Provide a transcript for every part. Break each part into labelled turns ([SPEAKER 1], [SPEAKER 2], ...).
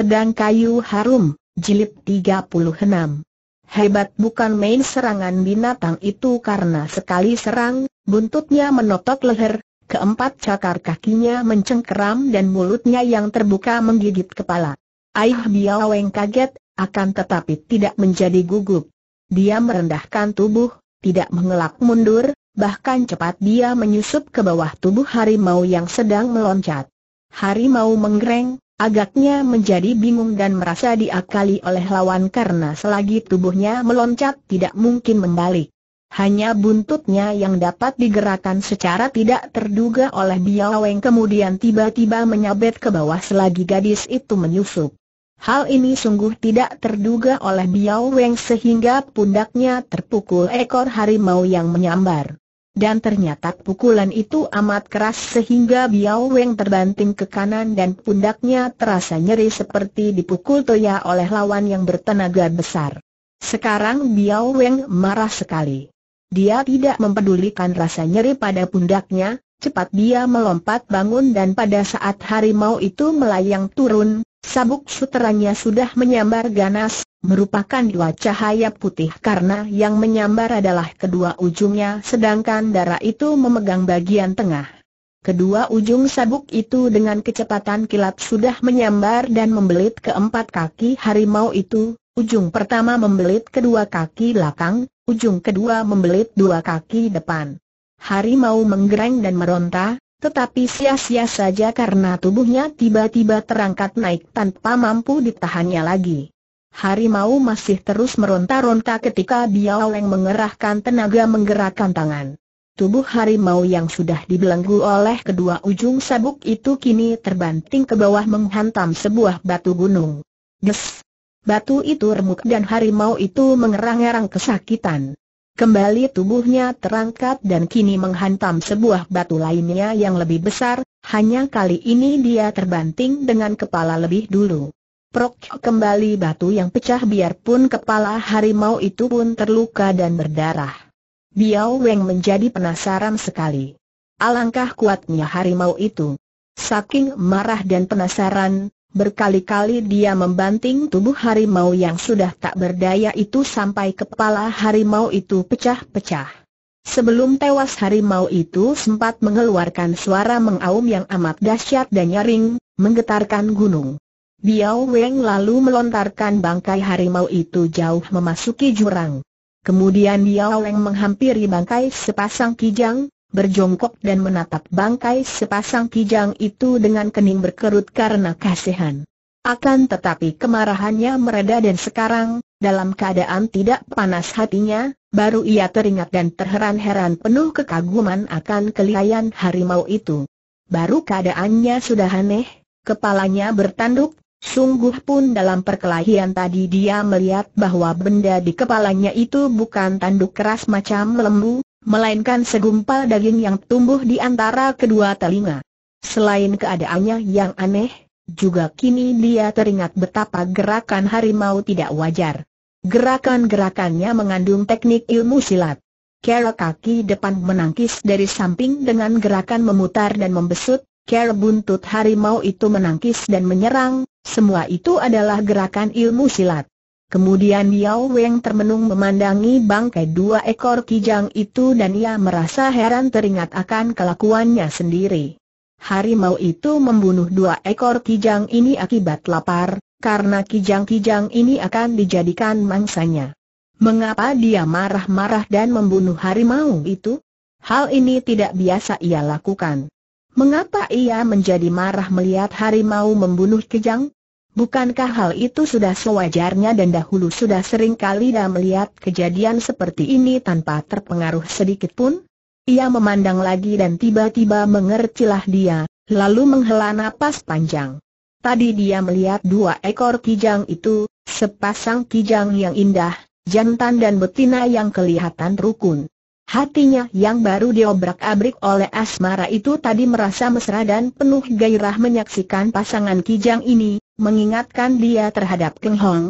[SPEAKER 1] Pedang Kayu Harum, Jilid 36 Hebat bukan main serangan binatang itu karena sekali serang, buntutnya menotok leher, keempat cakar kakinya mencengkeram dan mulutnya yang terbuka menggigit kepala. Aih Biaweng kaget, akan tetapi tidak menjadi gugup. Dia merendahkan tubuh, tidak mengelak mundur, bahkan cepat dia menyusup ke bawah tubuh harimau yang sedang meloncat. Harimau menggereng, Agaknya menjadi bingung dan merasa diakali oleh lawan karena selagi tubuhnya meloncat tidak mungkin membalik. Hanya buntutnya yang dapat digerakkan secara tidak terduga oleh Biaweng kemudian tiba-tiba menyabet ke bawah selagi gadis itu menyusup. Hal ini sungguh tidak terduga oleh Biaweng sehingga pundaknya terpukul ekor harimau yang menyambar. Dan ternyata pukulan itu amat keras sehingga Biao Weng terbanting ke kanan dan pundaknya terasa nyeri seperti dipukul toya oleh lawan yang bertenaga besar. Sekarang Biao Weng marah sekali. Dia tidak mempedulikan rasa nyeri pada pundaknya, cepat dia melompat bangun dan pada saat harimau itu melayang turun, sabuk suteranya sudah menyambar ganas, merupakan dua cahaya putih karena yang menyambar adalah kedua ujungnya sedangkan darah itu memegang bagian tengah. Kedua ujung sabuk itu dengan kecepatan kilat sudah menyambar dan membelit keempat kaki harimau itu, ujung pertama membelit kedua kaki belakang, ujung kedua membelit dua kaki depan. Harimau menggereng dan meronta, tetapi sia-sia saja karena tubuhnya tiba-tiba terangkat naik tanpa mampu ditahannya lagi. Harimau masih terus meronta-ronta ketika Biao Leng mengerahkan tenaga menggerakkan tangan. Tubuh harimau yang sudah dibelenggu oleh kedua ujung sabuk itu kini terbanting ke bawah menghantam sebuah batu gunung. Des! Batu itu remuk dan harimau itu mengerang-erang kesakitan. Kembali tubuhnya terangkat dan kini menghantam sebuah batu lainnya yang lebih besar, hanya kali ini dia terbanting dengan kepala lebih dulu. Prok kembali batu yang pecah biarpun kepala harimau itu pun terluka dan berdarah. Biao Weng menjadi penasaran sekali. Alangkah kuatnya harimau itu. Saking marah dan penasaran, berkali-kali dia membanting tubuh harimau yang sudah tak berdaya itu sampai kepala harimau itu pecah-pecah. Sebelum tewas harimau itu sempat mengeluarkan suara mengaum yang amat dahsyat dan nyaring, menggetarkan gunung. Biao Weng lalu melontarkan bangkai harimau itu jauh memasuki jurang. Kemudian Biao Weng menghampiri bangkai sepasang kijang, berjongkok dan menatap bangkai sepasang kijang itu dengan kening berkerut karena kasihan. Akan tetapi kemarahannya mereda dan sekarang, dalam keadaan tidak panas hatinya, baru ia teringat dan terheran-heran penuh kekaguman akan kelihayan harimau itu. Baru keadaannya sudah aneh, kepalanya bertanduk, Sungguh pun dalam perkelahian tadi dia melihat bahwa benda di kepalanya itu bukan tanduk keras macam lembu, melainkan segumpal daging yang tumbuh di antara kedua telinga. Selain keadaannya yang aneh, juga kini dia teringat betapa gerakan harimau tidak wajar. Gerakan-gerakannya mengandung teknik ilmu silat. Kera kaki depan menangkis dari samping dengan gerakan memutar dan membesut, Kera buntut harimau itu menangkis dan menyerang, semua itu adalah gerakan ilmu silat. Kemudian Yao Weng termenung memandangi bangkai dua ekor kijang itu dan ia merasa heran teringat akan kelakuannya sendiri. Harimau itu membunuh dua ekor kijang ini akibat lapar, karena kijang-kijang ini akan dijadikan mangsanya. Mengapa dia marah-marah dan membunuh harimau itu? Hal ini tidak biasa ia lakukan. Mengapa ia menjadi marah melihat harimau membunuh kejang? Bukankah hal itu sudah sewajarnya dan dahulu sudah sering kali dia melihat kejadian seperti ini tanpa terpengaruh sedikit pun? Ia memandang lagi dan tiba-tiba mengertilah dia, lalu menghela napas panjang. Tadi dia melihat dua ekor kijang itu, sepasang kijang yang indah, jantan dan betina yang kelihatan rukun. Hatinya yang baru diobrak-abrik oleh asmara itu tadi merasa mesra dan penuh gairah menyaksikan pasangan Kijang ini, mengingatkan dia terhadap Keng Hong.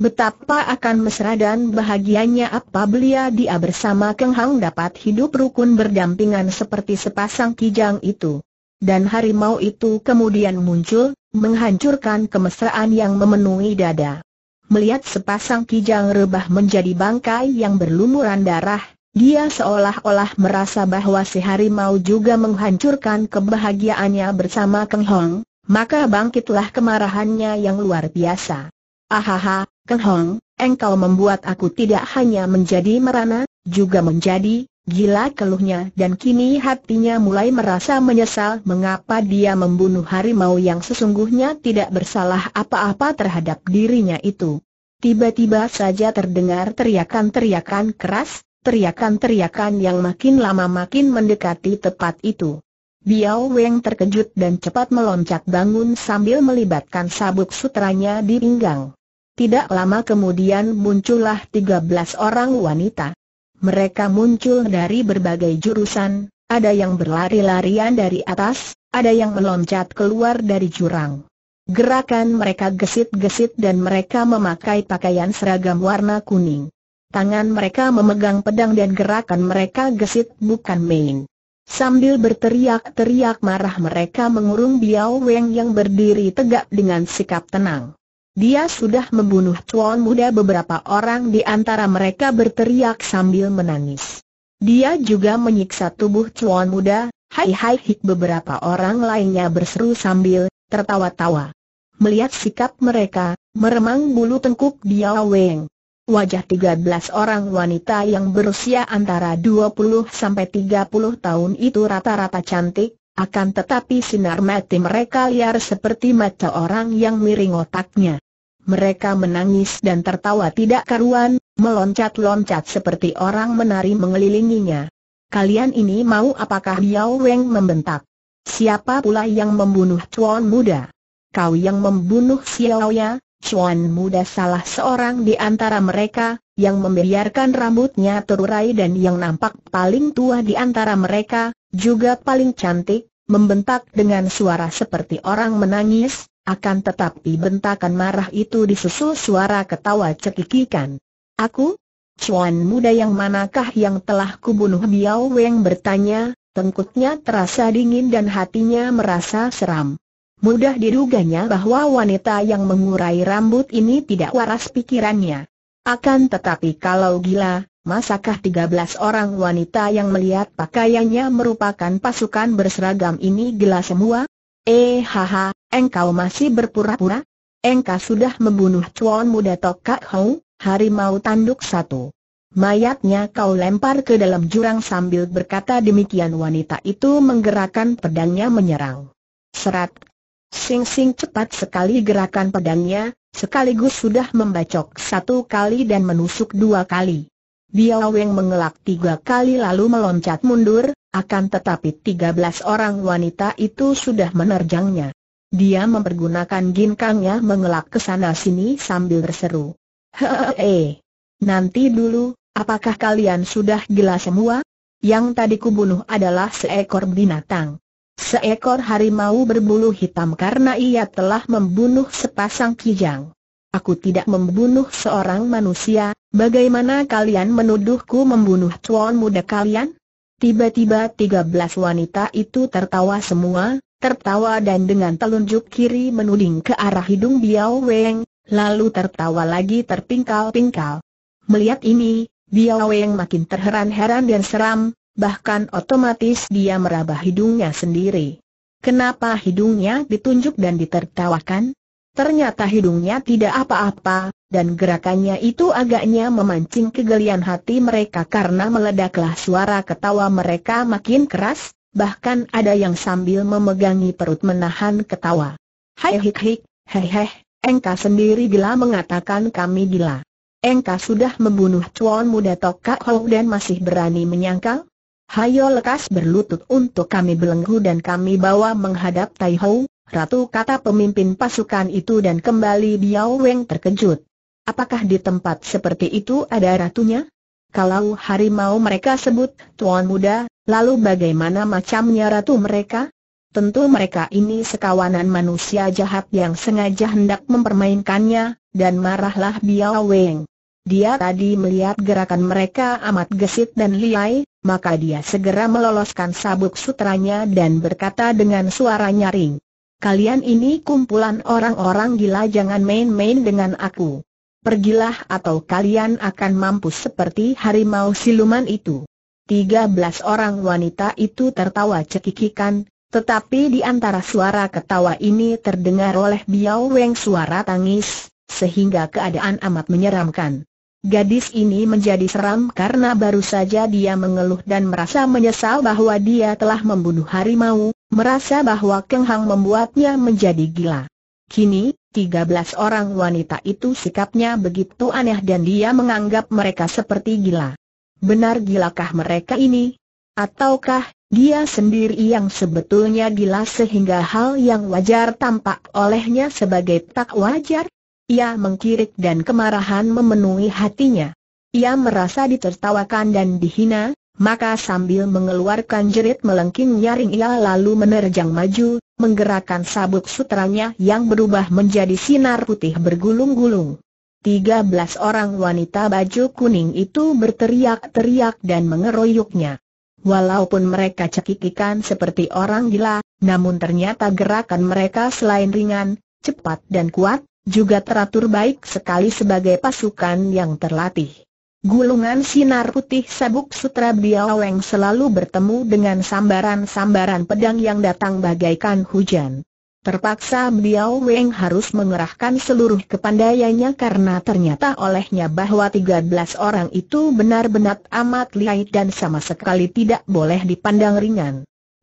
[SPEAKER 1] Betapa akan mesra dan bahagianya apabila dia bersama Keng Hong dapat hidup rukun berdampingan seperti sepasang Kijang itu. Dan harimau itu kemudian muncul, menghancurkan kemesraan yang memenuhi dada. Melihat sepasang Kijang rebah menjadi bangkai yang berlumuran darah, dia seolah-olah merasa bahwa si harimau juga menghancurkan kebahagiaannya bersama Keng Hong, maka bangkitlah kemarahannya yang luar biasa. Ahaha, Keng Hong, engkau membuat aku tidak hanya menjadi merana, juga menjadi gila keluhnya dan kini hatinya mulai merasa menyesal mengapa dia membunuh harimau yang sesungguhnya tidak bersalah apa-apa terhadap dirinya itu. Tiba-tiba saja terdengar teriakan-teriakan keras, Teriakan-teriakan yang makin lama makin mendekati tepat itu. Biao Weng terkejut dan cepat meloncat bangun sambil melibatkan sabuk sutranya di pinggang. Tidak lama kemudian muncullah 13 orang wanita. Mereka muncul dari berbagai jurusan, ada yang berlari-larian dari atas, ada yang meloncat keluar dari jurang. Gerakan mereka gesit-gesit dan mereka memakai pakaian seragam warna kuning. Tangan mereka memegang pedang dan gerakan mereka gesit bukan main. Sambil berteriak-teriak marah mereka mengurung Biao Weng yang berdiri tegak dengan sikap tenang. Dia sudah membunuh cuan muda beberapa orang di antara mereka berteriak sambil menangis. Dia juga menyiksa tubuh cuan muda, hai-hai hik beberapa orang lainnya berseru sambil tertawa-tawa. Melihat sikap mereka, meremang bulu tengkuk Biao Weng wajah 13 orang wanita yang berusia antara 20 sampai 30 tahun itu rata-rata cantik, akan tetapi sinar mati mereka liar seperti mata orang yang miring otaknya. Mereka menangis dan tertawa tidak karuan, meloncat-loncat seperti orang menari mengelilinginya. Kalian ini mau apakah Yao Weng membentak? Siapa pula yang membunuh Chuan muda? Kau yang membunuh Xiao Ya? Chuan Muda salah seorang di antara mereka, yang membiarkan rambutnya terurai dan yang nampak paling tua di antara mereka, juga paling cantik, membentak dengan suara seperti orang menangis, akan tetapi bentakan marah itu disusul suara ketawa cekikikan. Aku? Chuan Muda yang manakah yang telah kubunuh Biao Weng bertanya, tengkutnya terasa dingin dan hatinya merasa seram. Mudah diruganya bahwa wanita yang mengurai rambut ini tidak waras pikirannya. Akan tetapi kalau gila, masakah 13 orang wanita yang melihat pakaiannya merupakan pasukan berseragam ini gila semua? Eh haha, engkau masih berpura-pura? Engkau sudah membunuh cuan muda Tokak Hou, harimau tanduk satu. Mayatnya kau lempar ke dalam jurang sambil berkata demikian wanita itu menggerakkan pedangnya menyerang. Serat Sing Sing cepat sekali gerakan pedangnya, sekaligus sudah membacok satu kali dan menusuk dua kali. Biao Weng mengelak tiga kali lalu meloncat mundur, akan tetapi tiga belas orang wanita itu sudah menerjangnya. Dia mempergunakan ginkangnya mengelak ke sana sini sambil berseru. Hehehe. Nanti dulu, apakah kalian sudah gila semua? Yang tadi kubunuh adalah seekor binatang seekor harimau berbulu hitam karena ia telah membunuh sepasang kijang. Aku tidak membunuh seorang manusia, bagaimana kalian menuduhku membunuh tuan muda kalian? Tiba-tiba 13 wanita itu tertawa semua, tertawa dan dengan telunjuk kiri menuding ke arah hidung Biao Weng, lalu tertawa lagi terpingkal-pingkal. Melihat ini, Biao Weng makin terheran-heran dan seram, bahkan otomatis dia meraba hidungnya sendiri. Kenapa hidungnya ditunjuk dan ditertawakan? Ternyata hidungnya tidak apa-apa, dan gerakannya itu agaknya memancing kegelian hati mereka karena meledaklah suara ketawa mereka makin keras, bahkan ada yang sambil memegangi perut menahan ketawa. Hai hik hik, hei heh, engka sendiri gila mengatakan kami gila. Engka sudah membunuh cuan muda Tokak Hou dan masih berani menyangkal? Hayo lekas berlutut untuk kami belenggu dan kami bawa menghadap Tai Ho, Ratu kata pemimpin pasukan itu dan kembali Biao Weng terkejut. Apakah di tempat seperti itu ada ratunya? Kalau harimau mereka sebut tuan muda, lalu bagaimana macamnya ratu mereka? Tentu mereka ini sekawanan manusia jahat yang sengaja hendak mempermainkannya, dan marahlah Biao Weng. Dia tadi melihat gerakan mereka amat gesit dan liai, maka dia segera meloloskan sabuk sutranya dan berkata dengan suara nyaring. Kalian ini kumpulan orang-orang gila jangan main-main dengan aku. Pergilah atau kalian akan mampu seperti harimau siluman itu. Tiga belas orang wanita itu tertawa cekikikan, tetapi di antara suara ketawa ini terdengar oleh Biao Weng suara tangis, sehingga keadaan amat menyeramkan. Gadis ini menjadi seram karena baru saja dia mengeluh dan merasa menyesal bahwa dia telah membunuh harimau, merasa bahwa Keng Hang membuatnya menjadi gila. Kini, 13 orang wanita itu sikapnya begitu aneh dan dia menganggap mereka seperti gila. Benar gilakah mereka ini? Ataukah dia sendiri yang sebetulnya gila sehingga hal yang wajar tampak olehnya sebagai tak wajar? Ia mengkirik dan kemarahan memenuhi hatinya. Ia merasa ditertawakan dan dihina, maka sambil mengeluarkan jerit melengking nyaring ia lalu menerjang maju, menggerakkan sabuk sutranya yang berubah menjadi sinar putih bergulung-gulung. Tiga belas orang wanita baju kuning itu berteriak-teriak dan mengeroyoknya. Walaupun mereka cekikikan seperti orang gila, namun ternyata gerakan mereka selain ringan, cepat dan kuat, juga teratur baik sekali sebagai pasukan yang terlatih. Gulungan sinar putih sabuk sutra Biaweng selalu bertemu dengan sambaran-sambaran pedang yang datang bagaikan hujan. Terpaksa Biaweng harus mengerahkan seluruh kepandaiannya karena ternyata olehnya bahwa 13 orang itu benar-benar amat lihai dan sama sekali tidak boleh dipandang ringan.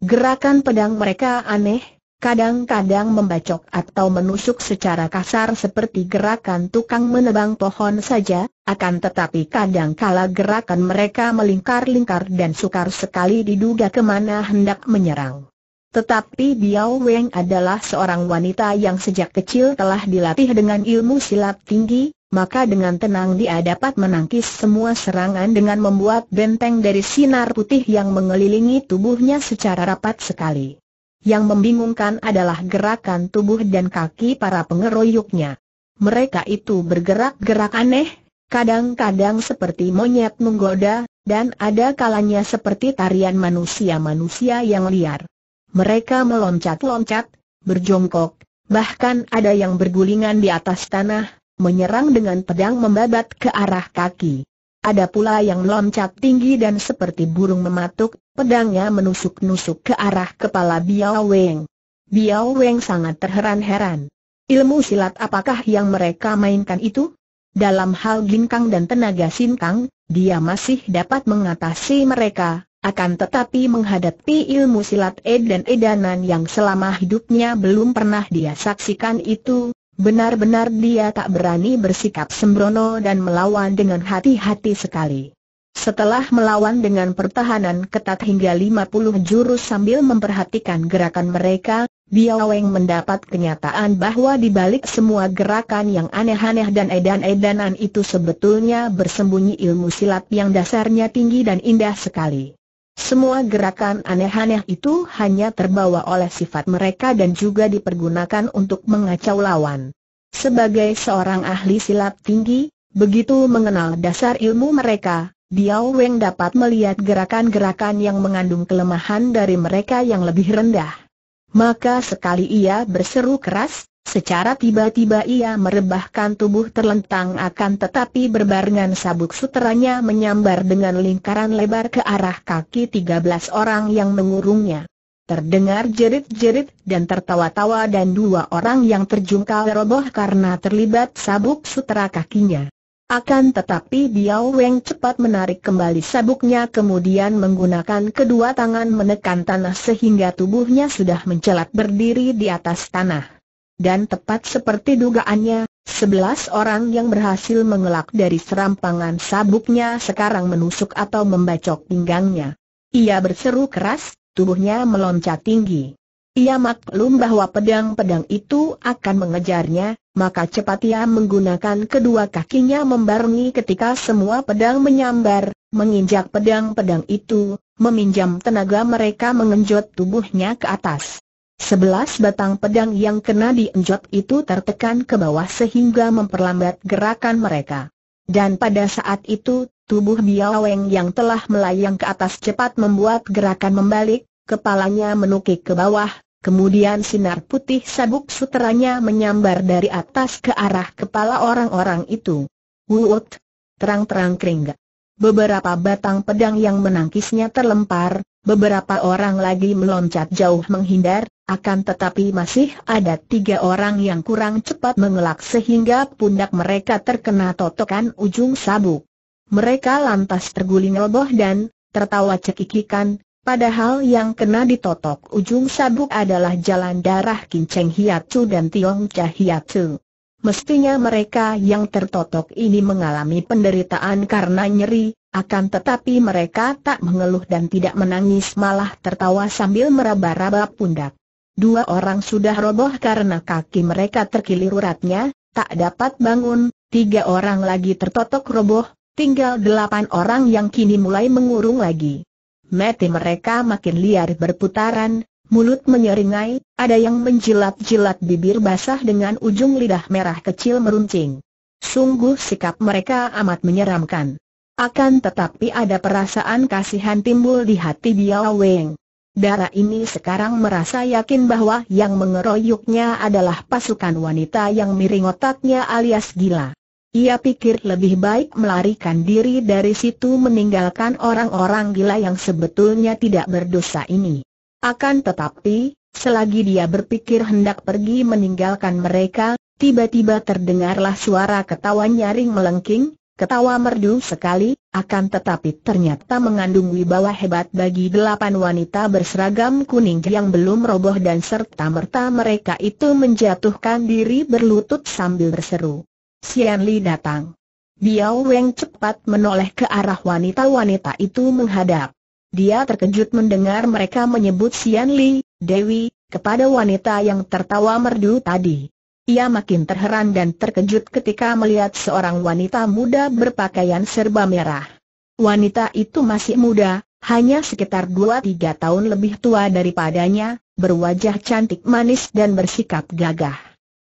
[SPEAKER 1] Gerakan pedang mereka aneh, kadang-kadang membacok atau menusuk secara kasar seperti gerakan tukang menebang pohon saja, akan tetapi kadang kala gerakan mereka melingkar-lingkar dan sukar sekali diduga kemana hendak menyerang. Tetapi Biao Weng adalah seorang wanita yang sejak kecil telah dilatih dengan ilmu silat tinggi, maka dengan tenang dia dapat menangkis semua serangan dengan membuat benteng dari sinar putih yang mengelilingi tubuhnya secara rapat sekali. Yang membingungkan adalah gerakan tubuh dan kaki para pengeroyoknya. Mereka itu bergerak-gerak aneh, kadang-kadang seperti monyet menggoda, dan ada kalanya seperti tarian manusia-manusia yang liar. Mereka meloncat-loncat, berjongkok, bahkan ada yang bergulingan di atas tanah, menyerang dengan pedang membabat ke arah kaki. Ada pula yang meloncat tinggi dan seperti burung mematuk, pedangnya menusuk-nusuk ke arah kepala Biao Weng. Biao Weng sangat terheran-heran. Ilmu silat apakah yang mereka mainkan itu? Dalam hal ginkang dan tenaga sinkang, dia masih dapat mengatasi mereka, akan tetapi menghadapi ilmu silat ed dan edanan yang selama hidupnya belum pernah dia saksikan itu, Benar-benar dia tak berani bersikap sembrono dan melawan dengan hati-hati sekali. Setelah melawan dengan pertahanan ketat hingga 50 jurus sambil memperhatikan gerakan mereka, Biao Weng mendapat kenyataan bahwa di balik semua gerakan yang aneh-aneh dan edan-edanan itu sebetulnya bersembunyi ilmu silat yang dasarnya tinggi dan indah sekali. Semua gerakan aneh-aneh itu hanya terbawa oleh sifat mereka dan juga dipergunakan untuk mengacau lawan. Sebagai seorang ahli silat tinggi, begitu mengenal dasar ilmu mereka, Biao Weng dapat melihat gerakan-gerakan yang mengandung kelemahan dari mereka yang lebih rendah. Maka sekali ia berseru keras, Secara tiba-tiba ia merebahkan tubuh terlentang akan tetapi berbarengan sabuk suteranya menyambar dengan lingkaran lebar ke arah kaki 13 orang yang mengurungnya. Terdengar jerit-jerit dan tertawa-tawa dan dua orang yang terjungkal roboh karena terlibat sabuk sutera kakinya. Akan tetapi Biao Weng cepat menarik kembali sabuknya kemudian menggunakan kedua tangan menekan tanah sehingga tubuhnya sudah mencelat berdiri di atas tanah. Dan tepat seperti dugaannya, sebelas orang yang berhasil mengelak dari serampangan sabuknya sekarang menusuk atau membacok pinggangnya. Ia berseru keras, tubuhnya meloncat tinggi. Ia maklum bahwa pedang-pedang itu akan mengejarnya, maka cepat ia menggunakan kedua kakinya membarungi ketika semua pedang menyambar, menginjak pedang-pedang itu, meminjam tenaga mereka mengenjot tubuhnya ke atas. Sebelas batang pedang yang kena dienjot itu tertekan ke bawah sehingga memperlambat gerakan mereka. Dan pada saat itu, tubuh Biaweng yang telah melayang ke atas cepat membuat gerakan membalik, kepalanya menukik ke bawah, kemudian sinar putih sabuk suteranya menyambar dari atas ke arah kepala orang-orang itu. Wuut! Terang-terang kering. Beberapa batang pedang yang menangkisnya terlempar, Beberapa orang lagi meloncat jauh menghindar, akan tetapi masih ada tiga orang yang kurang cepat mengelak sehingga pundak mereka terkena totokan ujung sabuk. Mereka lantas terguling roboh dan tertawa cekikikan, padahal yang kena ditotok ujung sabuk adalah jalan darah Kinceng Hiatsu dan Tiong Cha Hiatsu. Mestinya mereka yang tertotok ini mengalami penderitaan karena nyeri, akan tetapi mereka tak mengeluh dan tidak menangis malah tertawa sambil meraba-raba pundak. Dua orang sudah roboh karena kaki mereka terkilir uratnya, tak dapat bangun, tiga orang lagi tertotok roboh, tinggal delapan orang yang kini mulai mengurung lagi. Mete mereka makin liar berputaran, mulut menyeringai, ada yang menjilat-jilat bibir basah dengan ujung lidah merah kecil meruncing. Sungguh sikap mereka amat menyeramkan. Akan tetapi ada perasaan kasihan timbul di hati Biao Weng. Dara ini sekarang merasa yakin bahwa yang mengeroyoknya adalah pasukan wanita yang miring otaknya alias gila. Ia pikir lebih baik melarikan diri dari situ meninggalkan orang-orang gila yang sebetulnya tidak berdosa ini. Akan tetapi, selagi dia berpikir hendak pergi meninggalkan mereka, tiba-tiba terdengarlah suara ketawa nyaring melengking, Ketawa merdu sekali, akan tetapi ternyata mengandung wibawa hebat bagi delapan wanita berseragam kuning yang belum roboh dan serta-merta mereka itu menjatuhkan diri berlutut sambil berseru. Sian Li datang. Biao Weng cepat menoleh ke arah wanita-wanita itu menghadap. Dia terkejut mendengar mereka menyebut Sian Li, Dewi, kepada wanita yang tertawa merdu tadi. Ia makin terheran dan terkejut ketika melihat seorang wanita muda berpakaian serba merah. Wanita itu masih muda, hanya sekitar 2-3 tahun lebih tua daripadanya, berwajah cantik manis dan bersikap gagah.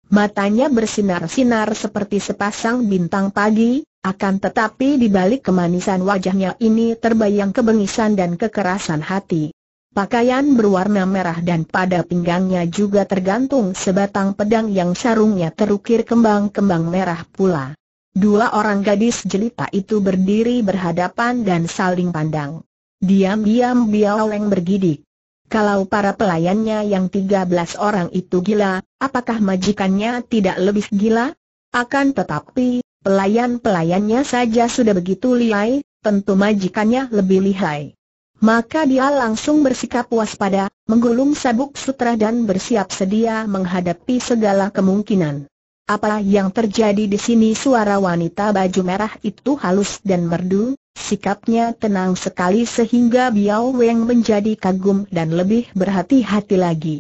[SPEAKER 1] Matanya bersinar-sinar seperti sepasang bintang pagi, akan tetapi di balik kemanisan wajahnya ini terbayang kebengisan dan kekerasan hati. Pakaian berwarna merah dan pada pinggangnya juga tergantung sebatang pedang yang sarungnya terukir kembang-kembang merah pula. Dua orang gadis jelita itu berdiri berhadapan dan saling pandang. Diam-diam Biaoleng bergidik. Kalau para pelayannya yang tiga belas orang itu gila, apakah majikannya tidak lebih gila? Akan tetapi, pelayan-pelayannya saja sudah begitu lihai, tentu majikannya lebih lihai maka dia langsung bersikap waspada, menggulung sabuk sutra dan bersiap sedia menghadapi segala kemungkinan. Apa yang terjadi di sini suara wanita baju merah itu halus dan merdu, sikapnya tenang sekali sehingga Biao Weng menjadi kagum dan lebih berhati-hati lagi.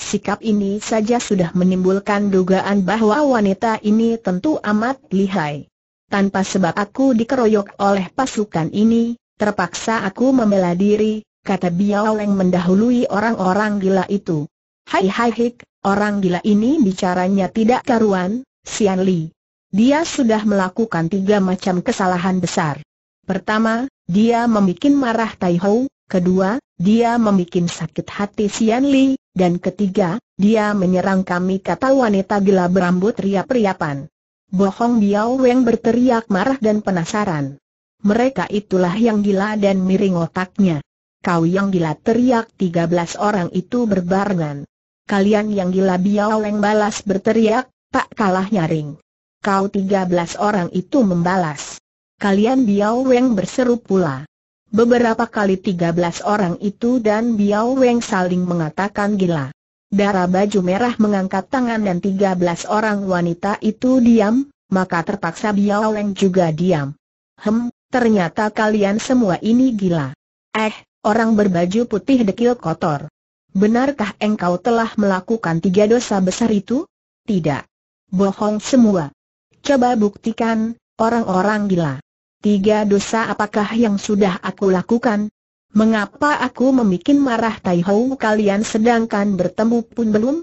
[SPEAKER 1] Sikap ini saja sudah menimbulkan dugaan bahwa wanita ini tentu amat lihai. Tanpa sebab aku dikeroyok oleh pasukan ini, Terpaksa aku membela diri, kata Biao Leng mendahului orang-orang gila itu. Hai hai hik, orang gila ini bicaranya tidak karuan, Sian Li. Dia sudah melakukan tiga macam kesalahan besar. Pertama, dia membuat marah Tai Ho, kedua, dia membuat sakit hati Sian Li, dan ketiga, dia menyerang kami kata wanita gila berambut riap-riapan. Bohong Biao Weng berteriak marah dan penasaran. Mereka itulah yang gila dan miring otaknya. Kau yang gila teriak 13 orang itu berbarengan. Kalian yang gila Biaweng balas berteriak, tak kalah nyaring. Kau 13 orang itu membalas. Kalian Biaweng berseru pula. Beberapa kali 13 orang itu dan Weng saling mengatakan gila. Darah baju merah mengangkat tangan dan belas orang wanita itu diam, maka terpaksa Weng juga diam. Hem, ternyata kalian semua ini gila. Eh, orang berbaju putih dekil kotor. Benarkah engkau telah melakukan tiga dosa besar itu? Tidak. Bohong semua. Coba buktikan, orang-orang gila. Tiga dosa apakah yang sudah aku lakukan? Mengapa aku membuat marah Tai Hou kalian sedangkan bertemu pun belum?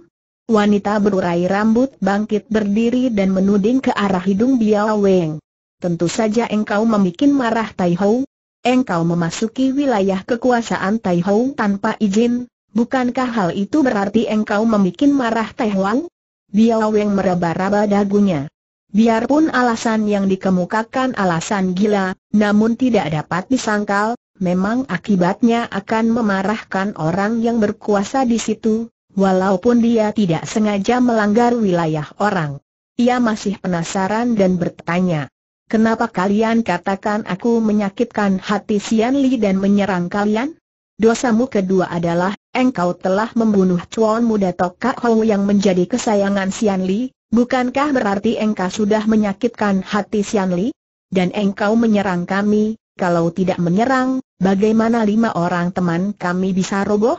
[SPEAKER 1] Wanita berurai rambut bangkit berdiri dan menuding ke arah hidung Biao Weng tentu saja engkau membuat marah Tai Hou. Engkau memasuki wilayah kekuasaan Tai Hou tanpa izin, bukankah hal itu berarti engkau membuat marah Tai Hou? Biao Weng meraba-raba dagunya. Biarpun alasan yang dikemukakan alasan gila, namun tidak dapat disangkal, memang akibatnya akan memarahkan orang yang berkuasa di situ, walaupun dia tidak sengaja melanggar wilayah orang. Ia masih penasaran dan bertanya, Kenapa kalian katakan aku menyakitkan hati Sian Li dan menyerang kalian? Dosamu kedua adalah, engkau telah membunuh Cuan muda Tok Kak Hou yang menjadi kesayangan Sian Li, bukankah berarti engkau sudah menyakitkan hati Sian Li? Dan engkau menyerang kami, kalau tidak menyerang, bagaimana lima orang teman kami bisa roboh?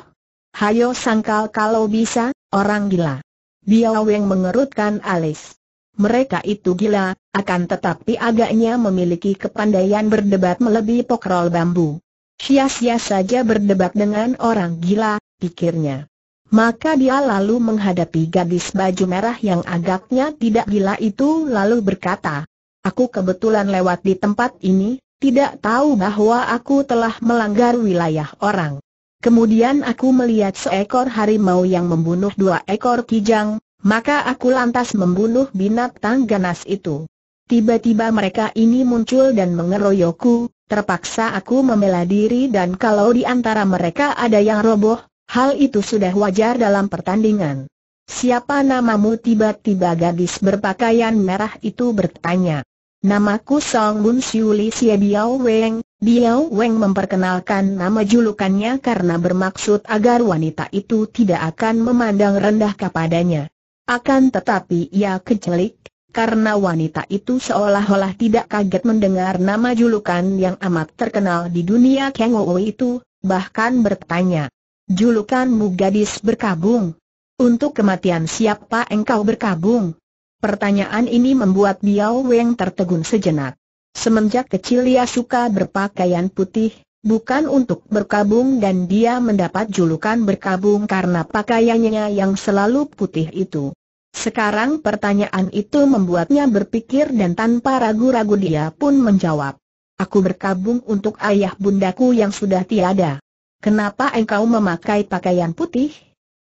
[SPEAKER 1] Hayo sangkal kalau bisa, orang gila. Biao yang mengerutkan alis mereka itu gila, akan tetapi agaknya memiliki kepandaian berdebat melebihi pokrol bambu. Sia-sia saja berdebat dengan orang gila, pikirnya. Maka dia lalu menghadapi gadis baju merah yang agaknya tidak gila itu lalu berkata, Aku kebetulan lewat di tempat ini, tidak tahu bahwa aku telah melanggar wilayah orang. Kemudian aku melihat seekor harimau yang membunuh dua ekor kijang, maka aku lantas membunuh binatang ganas itu. Tiba-tiba mereka ini muncul dan mengeroyokku, terpaksa aku membela diri dan kalau di antara mereka ada yang roboh, hal itu sudah wajar dalam pertandingan. Siapa namamu tiba-tiba gadis berpakaian merah itu bertanya. Namaku Song Bun Siuli Sia Biao Weng, Biao Weng memperkenalkan nama julukannya karena bermaksud agar wanita itu tidak akan memandang rendah kepadanya. Akan tetapi ia kecelik, karena wanita itu seolah-olah tidak kaget mendengar nama julukan yang amat terkenal di dunia Kang itu, bahkan bertanya, Julukanmu gadis berkabung. Untuk kematian siapa engkau berkabung? Pertanyaan ini membuat Biao Weng tertegun sejenak. Semenjak kecil ia suka berpakaian putih, bukan untuk berkabung dan dia mendapat julukan berkabung karena pakaiannya yang selalu putih itu. Sekarang pertanyaan itu membuatnya berpikir dan tanpa ragu-ragu dia pun menjawab. Aku berkabung untuk ayah bundaku yang sudah tiada. Kenapa engkau memakai pakaian putih?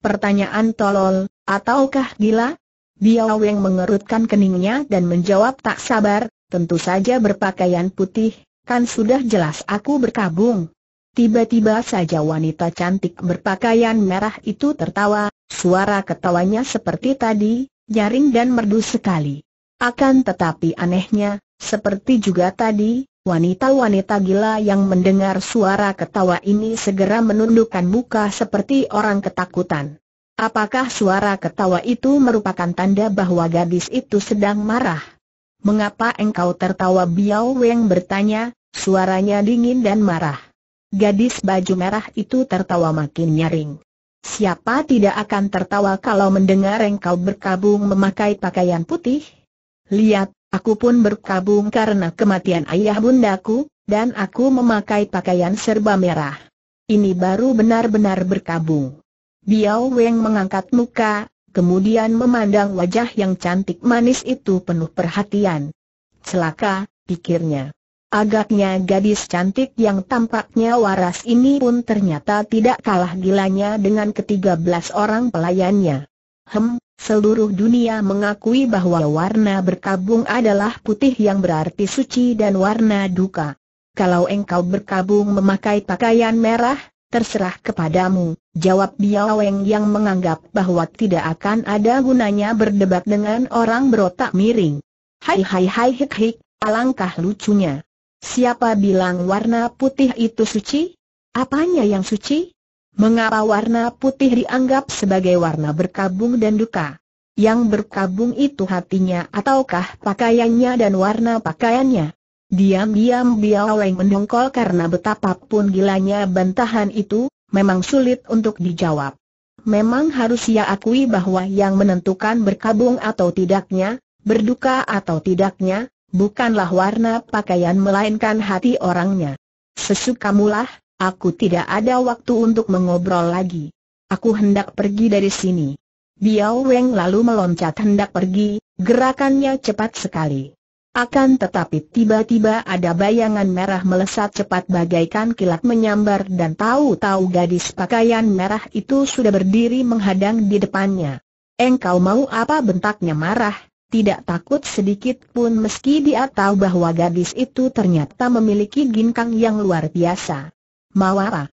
[SPEAKER 1] Pertanyaan tolol, ataukah gila? Biao Weng mengerutkan keningnya dan menjawab tak sabar, tentu saja berpakaian putih, Kan sudah jelas aku berkabung. Tiba-tiba saja wanita cantik berpakaian merah itu tertawa, suara ketawanya seperti tadi, nyaring dan merdu sekali. Akan tetapi anehnya, seperti juga tadi, Wanita-wanita gila yang mendengar suara ketawa ini segera menundukkan muka seperti orang ketakutan. Apakah suara ketawa itu merupakan tanda bahwa gadis itu sedang marah? Mengapa engkau tertawa Biao Weng bertanya, suaranya dingin dan marah. Gadis baju merah itu tertawa makin nyaring. Siapa tidak akan tertawa kalau mendengar engkau berkabung memakai pakaian putih? Lihat, aku pun berkabung karena kematian ayah bundaku, dan aku memakai pakaian serba merah. Ini baru benar-benar berkabung. Biao Weng mengangkat muka, kemudian memandang wajah yang cantik manis itu penuh perhatian. Celaka, pikirnya. Agaknya gadis cantik yang tampaknya waras ini pun ternyata tidak kalah gilanya dengan ketiga belas orang pelayannya. Hem, seluruh dunia mengakui bahwa warna berkabung adalah putih yang berarti suci dan warna duka. Kalau engkau berkabung memakai pakaian merah, terserah kepadamu, jawab Biaweng yang menganggap bahwa tidak akan ada gunanya berdebat dengan orang berotak miring. Hai hai hai hik hik, alangkah lucunya. Siapa bilang warna putih itu suci? Apanya yang suci? Mengapa warna putih dianggap sebagai warna berkabung dan duka? Yang berkabung itu hatinya ataukah pakaiannya dan warna pakaiannya? Diam-diam Biao Weng mendongkol karena betapapun gilanya bantahan itu, memang sulit untuk dijawab. Memang harus ia akui bahwa yang menentukan berkabung atau tidaknya, berduka atau tidaknya, bukanlah warna pakaian melainkan hati orangnya. Sesukamulah, aku tidak ada waktu untuk mengobrol lagi. Aku hendak pergi dari sini. Biao Weng lalu meloncat hendak pergi, gerakannya cepat sekali. Akan tetapi tiba-tiba ada bayangan merah melesat cepat bagaikan kilat menyambar dan tahu-tahu gadis pakaian merah itu sudah berdiri menghadang di depannya. Engkau mau apa bentaknya marah, tidak takut sedikit pun meski dia tahu bahwa gadis itu ternyata memiliki ginkang yang luar biasa. Mau apa?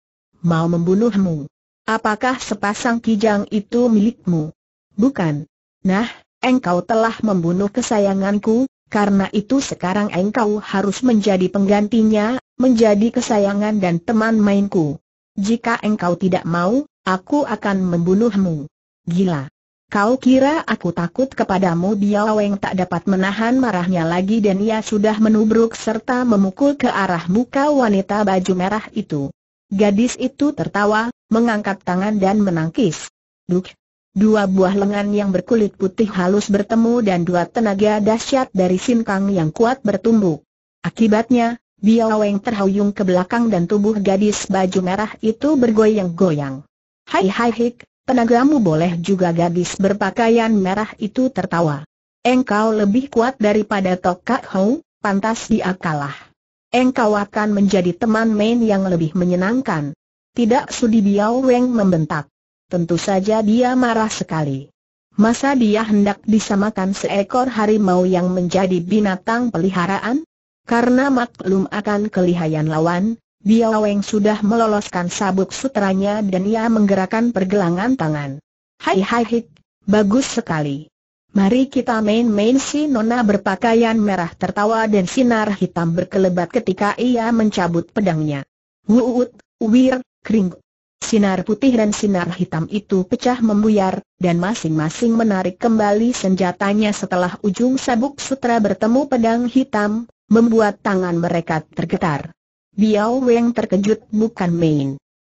[SPEAKER 1] Mau membunuhmu? Apakah sepasang kijang itu milikmu? Bukan. Nah, engkau telah membunuh kesayanganku, karena itu sekarang engkau harus menjadi penggantinya, menjadi kesayangan dan teman mainku. Jika engkau tidak mau, aku akan membunuhmu. Gila. Kau kira aku takut kepadamu Biao Weng tak dapat menahan marahnya lagi dan ia sudah menubruk serta memukul ke arah muka wanita baju merah itu. Gadis itu tertawa, mengangkat tangan dan menangkis. Duk, Dua buah lengan yang berkulit putih halus bertemu dan dua tenaga dahsyat dari Kang yang kuat bertumbuk. Akibatnya, Biao Weng terhuyung ke belakang dan tubuh gadis baju merah itu bergoyang-goyang. Hai hai hik, tenagamu boleh juga gadis berpakaian merah itu tertawa. Engkau lebih kuat daripada Tok Kak Hou, pantas dia kalah. Engkau akan menjadi teman main yang lebih menyenangkan. Tidak sudi Biao Weng membentak. Tentu saja dia marah sekali. Masa dia hendak disamakan seekor harimau yang menjadi binatang peliharaan? Karena maklum akan kelihayan lawan, dia Weng sudah meloloskan sabuk sutranya dan ia menggerakkan pergelangan tangan. Hai hai hik, bagus sekali. Mari kita main-main si Nona berpakaian merah tertawa dan sinar hitam berkelebat ketika ia mencabut pedangnya. Wuut, wir, kring, Sinar putih dan sinar hitam itu pecah membuyar, dan masing-masing menarik kembali senjatanya setelah ujung sabuk sutra bertemu pedang hitam, membuat tangan mereka tergetar. Biao Weng terkejut bukan main.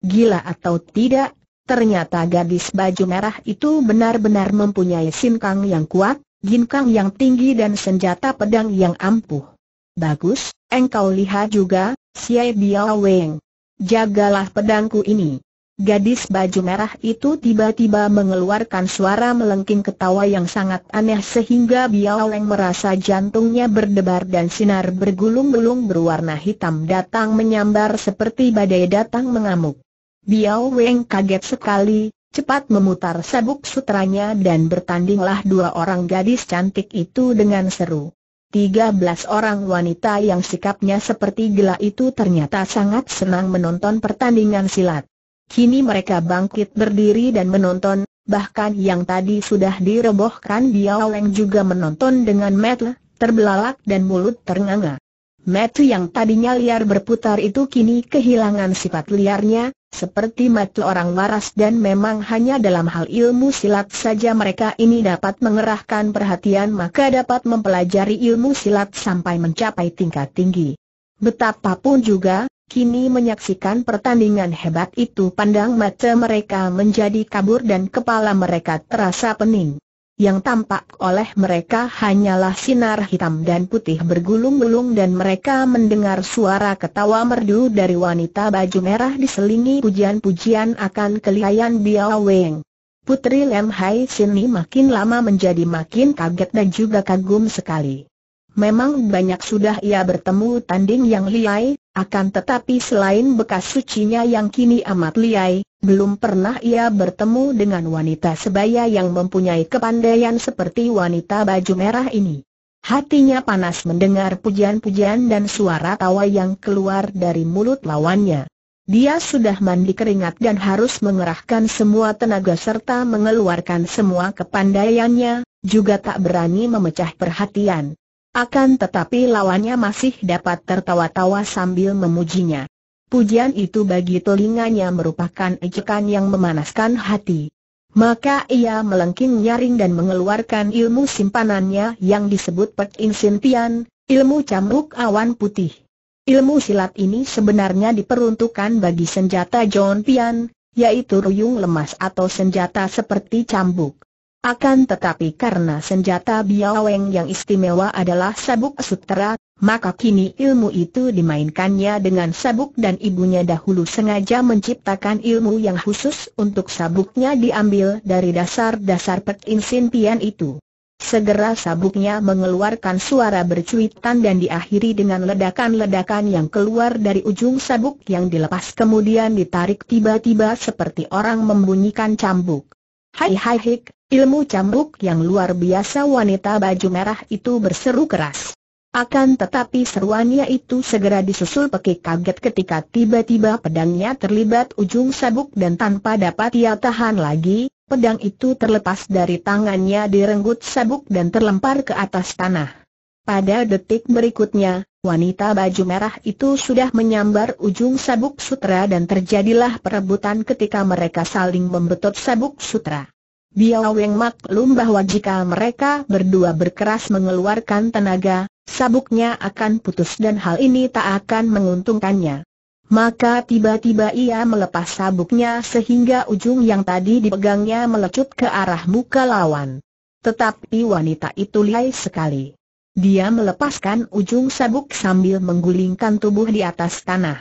[SPEAKER 1] Gila atau tidak, ternyata gadis baju merah itu benar-benar mempunyai sinkang yang kuat, ginkang yang tinggi dan senjata pedang yang ampuh. Bagus, engkau lihat juga, Siai Biao Weng. Jagalah pedangku ini. Gadis baju merah itu tiba-tiba mengeluarkan suara melengking ketawa yang sangat aneh sehingga Biao Leng merasa jantungnya berdebar dan sinar bergulung-gulung berwarna hitam datang menyambar seperti badai datang mengamuk. Biao Leng kaget sekali, cepat memutar sabuk sutranya dan bertandinglah dua orang gadis cantik itu dengan seru. Tiga belas orang wanita yang sikapnya seperti gila itu ternyata sangat senang menonton pertandingan silat. Kini mereka bangkit berdiri dan menonton, bahkan yang tadi sudah direbohkan Biao Leng juga menonton dengan metel, terbelalak dan mulut ternganga. Metu yang tadinya liar berputar itu kini kehilangan sifat liarnya, seperti metu orang waras dan memang hanya dalam hal ilmu silat saja mereka ini dapat mengerahkan perhatian maka dapat mempelajari ilmu silat sampai mencapai tingkat tinggi. Betapapun juga, Kini menyaksikan pertandingan hebat itu pandang mata mereka menjadi kabur dan kepala mereka terasa pening. Yang tampak oleh mereka hanyalah sinar hitam dan putih bergulung-gulung dan mereka mendengar suara ketawa merdu dari wanita baju merah diselingi pujian-pujian akan kelihayan Biao Weng. Putri Lem Hai Sini makin lama menjadi makin kaget dan juga kagum sekali. Memang banyak sudah ia bertemu tanding yang liai, akan tetapi selain bekas sucinya yang kini amat liai, belum pernah ia bertemu dengan wanita sebaya yang mempunyai kepandaian seperti wanita baju merah ini. Hatinya panas mendengar pujian-pujian dan suara tawa yang keluar dari mulut lawannya. Dia sudah mandi keringat dan harus mengerahkan semua tenaga serta mengeluarkan semua kepandaiannya, juga tak berani memecah perhatian. Akan tetapi lawannya masih dapat tertawa-tawa sambil memujinya. Pujian itu bagi telinganya merupakan ejekan yang memanaskan hati. Maka ia melengking nyaring dan mengeluarkan ilmu simpanannya yang disebut Pek Insin ilmu camuk awan putih. Ilmu silat ini sebenarnya diperuntukkan bagi senjata John Pian, yaitu ruyung lemas atau senjata seperti cambuk. Akan tetapi karena senjata biaweng yang istimewa adalah sabuk sutera, maka kini ilmu itu dimainkannya dengan sabuk dan ibunya dahulu sengaja menciptakan ilmu yang khusus untuk sabuknya diambil dari dasar-dasar petinsipian itu. Segera sabuknya mengeluarkan suara bercuitan dan diakhiri dengan ledakan-ledakan yang keluar dari ujung sabuk yang dilepas kemudian ditarik tiba-tiba seperti orang membunyikan cambuk. Hai hai hik, ilmu cambuk yang luar biasa wanita baju merah itu berseru keras. Akan tetapi seruannya itu segera disusul pekik kaget ketika tiba-tiba pedangnya terlibat ujung sabuk dan tanpa dapat ia tahan lagi, pedang itu terlepas dari tangannya direnggut sabuk dan terlempar ke atas tanah. Pada detik berikutnya, wanita baju merah itu sudah menyambar ujung sabuk sutra dan terjadilah perebutan ketika mereka saling membetot sabuk sutra. Biao Weng maklum bahwa jika mereka berdua berkeras mengeluarkan tenaga, sabuknya akan putus dan hal ini tak akan menguntungkannya. Maka tiba-tiba ia melepas sabuknya sehingga ujung yang tadi dipegangnya melecut ke arah muka lawan. Tetapi wanita itu lihai sekali. Dia melepaskan ujung sabuk sambil menggulingkan tubuh di atas tanah.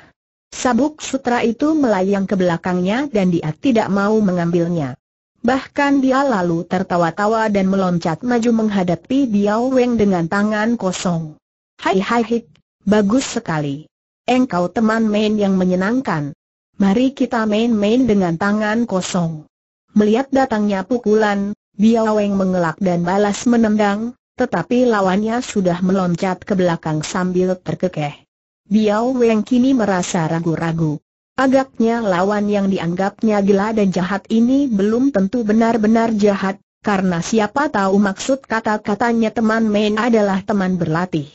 [SPEAKER 1] Sabuk sutra itu melayang ke belakangnya dan dia tidak mau mengambilnya. Bahkan dia lalu tertawa-tawa dan meloncat maju menghadapi Biao Weng dengan tangan kosong. Hai hai hik, bagus sekali. Engkau teman main yang menyenangkan. Mari kita main-main dengan tangan kosong. Melihat datangnya pukulan, Biao Weng mengelak dan balas menendang, tetapi lawannya sudah meloncat ke belakang sambil terkekeh. Biao Weng kini merasa ragu-ragu. Agaknya lawan yang dianggapnya gila dan jahat ini belum tentu benar-benar jahat, karena siapa tahu maksud kata-katanya teman main adalah teman berlatih.